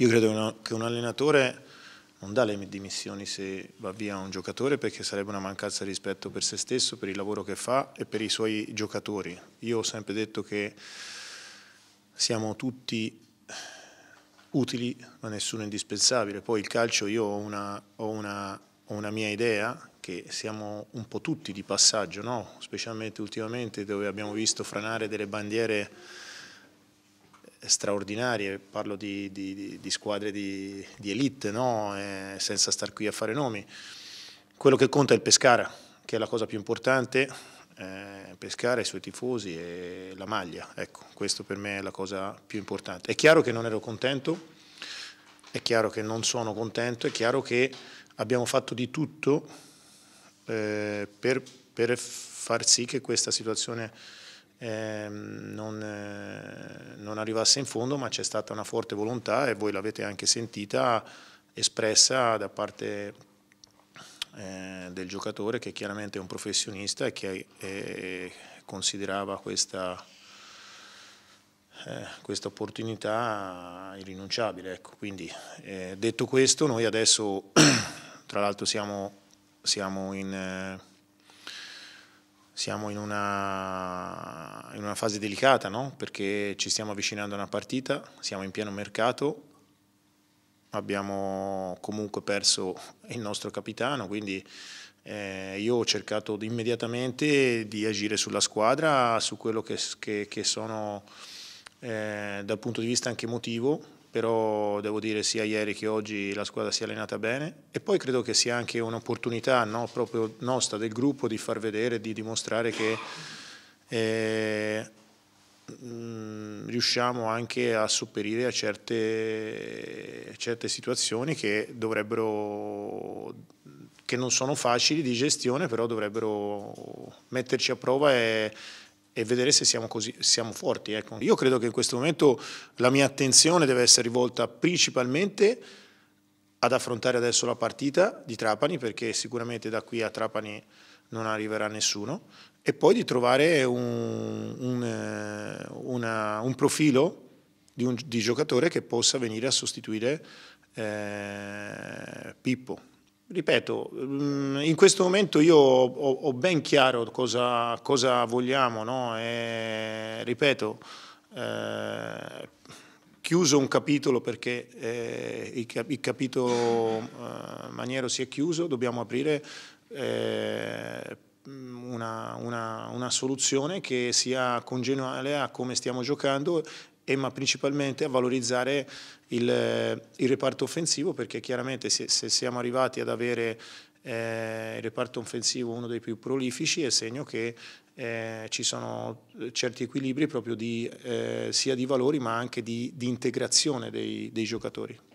Io credo che, un allenatore non dà le dimissioni se va via un giocatore perché sarebbe una mancanza di rispetto per se stesso, per il lavoro che fa e per i suoi giocatori. Io ho sempre detto che siamo tutti utili ma nessuno indispensabile. Poi il calcio io ho una, ho una, ho una mia idea che siamo un po' tutti di passaggio, no? specialmente ultimamente dove abbiamo visto franare delle bandiere straordinarie, parlo di, di, di squadre di, di elite, no? eh, senza star qui a fare nomi. Quello che conta è il Pescara, che è la cosa più importante, eh, Pescara, i suoi tifosi e la maglia, ecco, questo per me è la cosa più importante. È chiaro che non ero contento, è chiaro che non sono contento, è chiaro che abbiamo fatto di tutto eh, per, per, far sì che questa situazione ehm, eh, non, non arrivasse in fondo, ma c'è stata una forte volontà e voi l'avete anche sentita espressa da parte eh, del giocatore che chiaramente è un professionista e che eh, considerava questa, eh, questa opportunità irrinunciabile. Ecco, quindi, eh, detto questo, noi adesso tra l'altro siamo, siamo in eh, siamo in una, in una fase delicata, no? perché ci stiamo avvicinando a una partita, siamo in pieno mercato, abbiamo comunque perso il nostro capitano, quindi eh, io ho cercato immediatamente di agire sulla squadra, su quello che, che, che sono eh, dal punto di vista anche emotivo però devo dire sia ieri che oggi la squadra si è allenata bene e poi credo che sia anche un'opportunità no, proprio nostra del gruppo di far vedere, di dimostrare che eh, riusciamo anche a sopperire a certe, certe situazioni che dovrebbero che non sono facili di gestione però dovrebbero metterci a prova e e vedere se siamo, così, siamo forti. Ecco. Io credo che in questo momento la mia attenzione deve essere rivolta principalmente ad affrontare adesso la partita di Trapani, perché sicuramente da qui a Trapani non arriverà nessuno, e poi di trovare un, un, eh, una, un profilo di, un, di, giocatore che possa venire a sostituire eh, Pippo. Ripeto, mm, in questo momento io ho, ben chiaro cosa, cosa vogliamo, no? e, ripeto, eh, chiuso un capitolo perché eh, il, il, capitolo eh, Maniero si è chiuso, dobbiamo aprire eh, una, una, una soluzione che sia congeniale a come stiamo giocando e ma principalmente a valorizzare il, eh, il reparto offensivo perché chiaramente se, se siamo arrivati ad avere eh, il reparto offensivo uno dei più prolifici è segno che eh, ci sono eh, certi equilibri proprio di, eh, sia di valori ma anche di, di integrazione dei, dei giocatori.